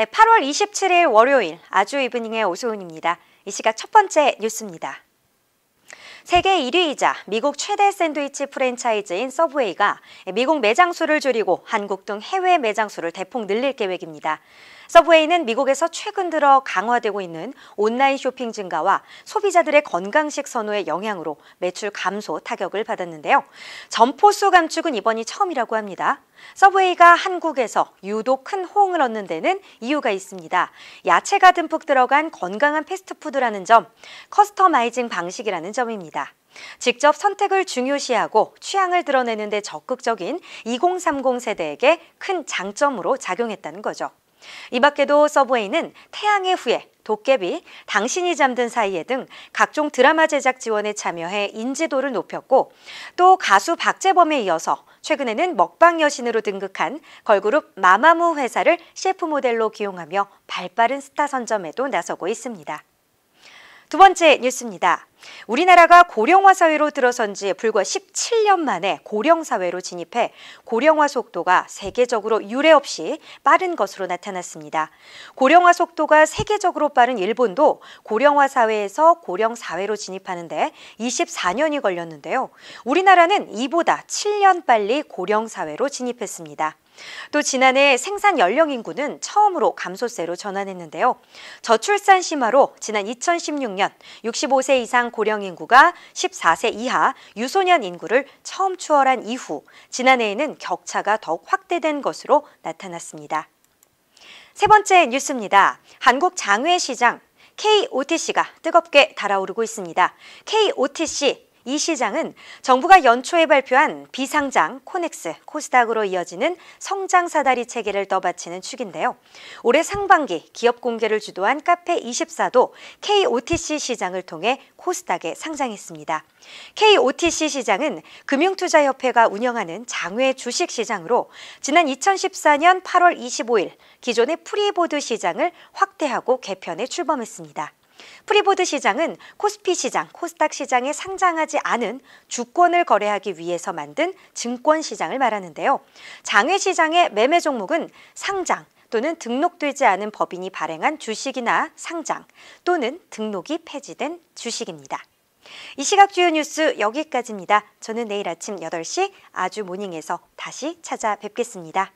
네, 8월 27일 월요일 아주 이브닝의 오소은입니다. 이 시각 첫 번째 뉴스입니다. 세계 1위이자 미국 최대 샌드위치 프랜차이즈인 서브웨이가 미국 매장 수를 줄이고 한국 등 해외 매장 수를 대폭 늘릴 계획입니다. 서브웨이는 미국에서 최근 들어 강화되고 있는 온라인 쇼핑 증가와 소비자들의 건강식 선호의 영향으로 매출 감소 타격을 받았는데요. 점포수 감축은 이번이 처음이라고 합니다. 서브웨이가 한국에서 유독 큰 호응을 얻는 데는 이유가 있습니다. 야채가 듬뿍 들어간 건강한 패스트푸드라는 점, 커스터마이징 방식이라는 점입니다. 직접 선택을 중요시하고 취향을 드러내는 데 적극적인 2030 세대에게 큰 장점으로 작용했다는 거죠. 이 밖에도 서브웨이는 태양의 후예, 도깨비, 당신이 잠든 사이에 등 각종 드라마 제작 지원에 참여해 인지도를 높였고 또 가수 박재범에 이어서 최근에는 먹방 여신으로 등극한 걸그룹 마마무 회사를 셰프 모델로 기용하며 발빠른 스타 선점에도 나서고 있습니다. 두 번째 뉴스입니다. 우리나라가 고령화 사회로 들어선 지 불과 17년 만에 고령 사회로 진입해 고령화 속도가 세계적으로 유례없이 빠른 것으로 나타났습니다. 고령화 속도가 세계적으로 빠른 일본도 고령화 사회에서 고령 사회로 진입하는데 24년이 걸렸는데요. 우리나라는 이보다 7년 빨리 고령 사회로 진입했습니다. 또 지난해 생산 연령 인구는 처음으로 감소세로 전환했는데요. 저출산 심화로 지난 2016년 65세 이상 고령 인구가 14세 이하 유소년 인구를 처음 추월한 이후 지난해에는 격차가 더욱 확대된 것으로 나타났습니다. 세 번째 뉴스입니다. 한국 장외 시장 KOTC가 뜨겁게 달아오르고 있습니다. KOTC 이 시장은 정부가 연초에 발표한 비상장, 코넥스, 코스닥으로 이어지는 성장 사다리 체계를 떠받치는 축인데요. 올해 상반기 기업 공개를 주도한 카페24도 KOTC 시장을 통해 코스닥에 상장했습니다. KOTC 시장은 금융투자협회가 운영하는 장외 주식시장으로 지난 2014년 8월 25일 기존의 프리보드 시장을 확대하고 개편에 출범했습니다. 프리보드 시장은 코스피 시장, 코스닥 시장에 상장하지 않은 주권을 거래하기 위해서 만든 증권 시장을 말하는데요. 장외 시장의 매매 종목은 상장, 또는 등록되지 않은 법인이 발행한 주식이나 상장 또는 등록이 폐지된 주식입니다. 이 시각 주요 뉴스 여기까지입니다. 저는 내일 아침 8시 아주 모닝에서 다시 찾아뵙겠습니다.